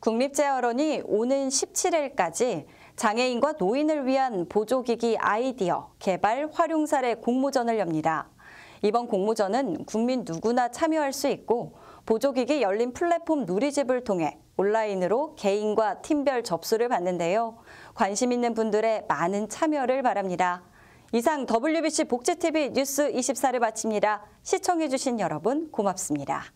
국립재활원이 오는 17일까지 장애인과 노인을 위한 보조기기 아이디어 개발 활용 사례 공모전을 엽니다. 이번 공모전은 국민 누구나 참여할 수 있고 보조기기 열린 플랫폼 누리집을 통해 온라인으로 개인과 팀별 접수를 받는데요. 관심 있는 분들의 많은 참여를 바랍니다. 이상 WBC 복지TV 뉴스 24를 마칩니다. 시청해주신 여러분 고맙습니다.